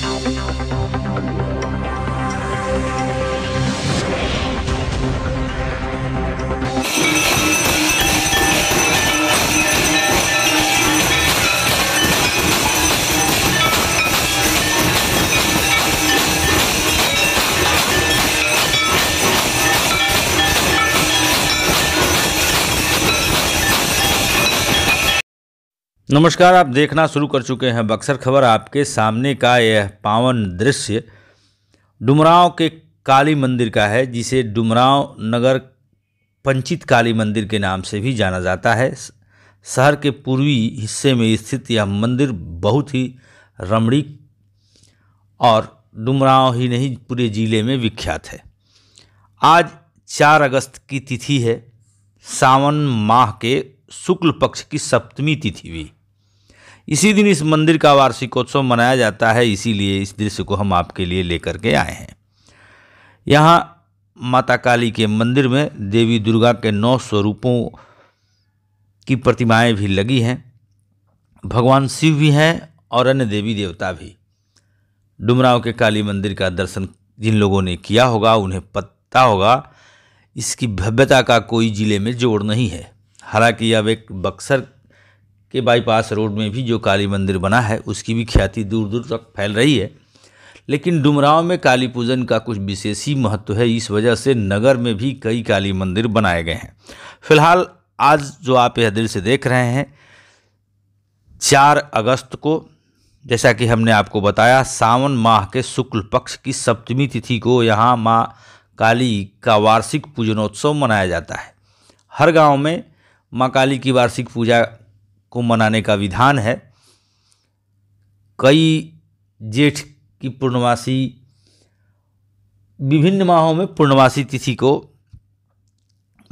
Música नमस्कार आप देखना शुरू कर चुके हैं बक्सर खबर आपके सामने का यह पावन दृश्य डुमराव के काली मंदिर का है जिसे डुमराव नगर पंचित काली मंदिर के नाम से भी जाना जाता है शहर के पूर्वी हिस्से में स्थित यह मंदिर बहुत ही रमणीक और डुमराव ही नहीं पूरे ज़िले में विख्यात है आज चार अगस्त की तिथि है सावन माह के शुक्ल पक्ष की सप्तमी तिथि भी इसी दिन इस मंदिर का वार्षिकोत्सव मनाया जाता है इसीलिए इस दृश्य को हम आपके लिए लेकर के आए हैं यहाँ माता काली के मंदिर में देवी दुर्गा के नौ स्वरूपों की प्रतिमाएं भी लगी हैं भगवान शिव भी हैं और अन्य देवी देवता भी डुमराव के काली मंदिर का दर्शन जिन लोगों ने किया होगा उन्हें पता होगा इसकी भव्यता का कोई ज़िले में जोड़ नहीं है हालांकि अब एक बक्सर के बाईपास रोड में भी जो काली मंदिर बना है उसकी भी ख्याति दूर दूर तक फैल रही है लेकिन डुमराव में काली पूजन का कुछ विशेष ही महत्व है इस वजह से नगर में भी कई काली मंदिर बनाए गए हैं फिलहाल आज जो आप यह दृश्य देख रहे हैं चार अगस्त को जैसा कि हमने आपको बताया सावन माह के शुक्ल पक्ष की सप्तमी तिथि को यहाँ माँ काली का वार्षिक पूजनोत्सव मनाया जाता है हर गांव में माँ काली की वार्षिक पूजा को मनाने का विधान है कई जेठ की पूर्णमासी विभिन्न माहों में पूर्णमासी तिथि को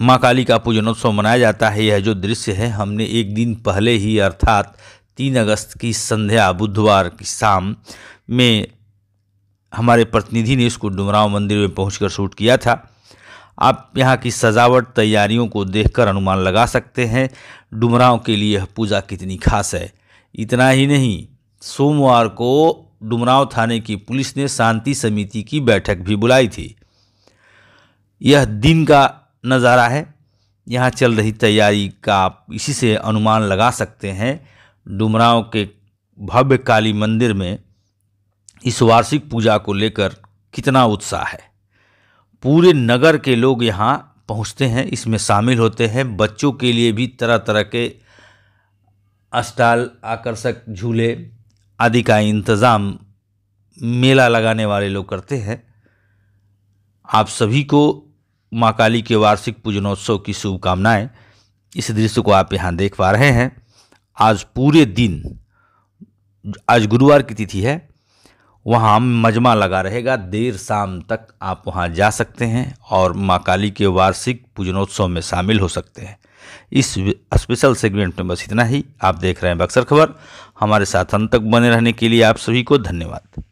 माँ काली का पूजनोत्सव मनाया जाता है यह जो दृश्य है हमने एक दिन पहले ही अर्थात तीन अगस्त की संध्या बुधवार की शाम में हमारे प्रतिनिधि ने इसको डुमराव मंदिर में पहुंचकर शूट किया था आप यहाँ की सजावट तैयारियों को देखकर अनुमान लगा सकते हैं डुमराव के लिए यह पूजा कितनी खास है इतना ही नहीं सोमवार को डुमराव थाने की पुलिस ने शांति समिति की बैठक भी बुलाई थी यह दिन का नज़ारा है यहाँ चल रही तैयारी का आप इसी से अनुमान लगा सकते हैं डुमराव के भव्य काली मंदिर में इस वार्षिक पूजा को लेकर कितना उत्साह है पूरे नगर के लोग यहाँ पहुँचते हैं इसमें शामिल होते हैं बच्चों के लिए भी तरह तरह के अस्टाल आकर्षक झूले आदि का इंतज़ाम मेला लगाने वाले लोग करते हैं आप सभी को माँ काली के वार्षिक पूजनोत्सव की शुभकामनाएं इस दृश्य को आप यहाँ देख पा रहे हैं आज पूरे दिन आज गुरुवार की तिथि है वहाँ मजमा लगा रहेगा देर शाम तक आप वहाँ जा सकते हैं और माँ काली के वार्षिक पूजनोत्सव में शामिल हो सकते हैं इस स्पेशल सेगमेंट में बस इतना ही आप देख रहे हैं बक्सर खबर हमारे साथ अंत तक बने रहने के लिए आप सभी को धन्यवाद